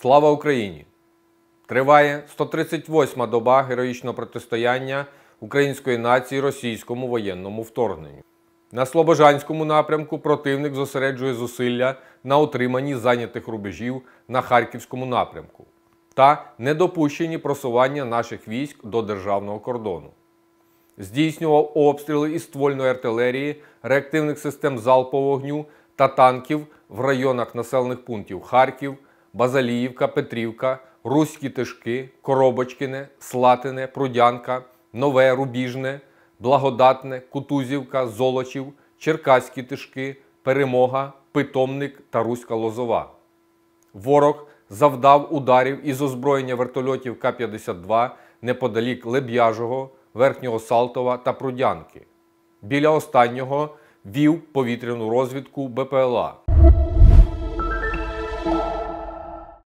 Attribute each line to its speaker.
Speaker 1: Слава Україні! Триває 138-ма доба героїчного протистояння української нації російському воєнному вторгненню. На Слобожанському напрямку противник зосереджує зусилля на утриманні зайнятих рубежів на харківському напрямку та недопущенні просування наших військ до державного кордону. Здійснював обстріли із ствольної артилерії, реактивних систем залпового вогню та танків в районах населених пунктів Харків. Базаліївка, Петрівка, Руські Тишки, Коробочкине, Слатине, Прудянка, Нове, Рубіжне, Благодатне, Кутузівка, Золочів, Черкаські Тишки, Перемога, Питомник та Руська Лозова. Ворог завдав ударів із озброєння вертольотів К-52 неподалік Леб'яжого, Верхнього Салтова та Прудянки. Біля останнього вів повітряну розвідку БПЛА.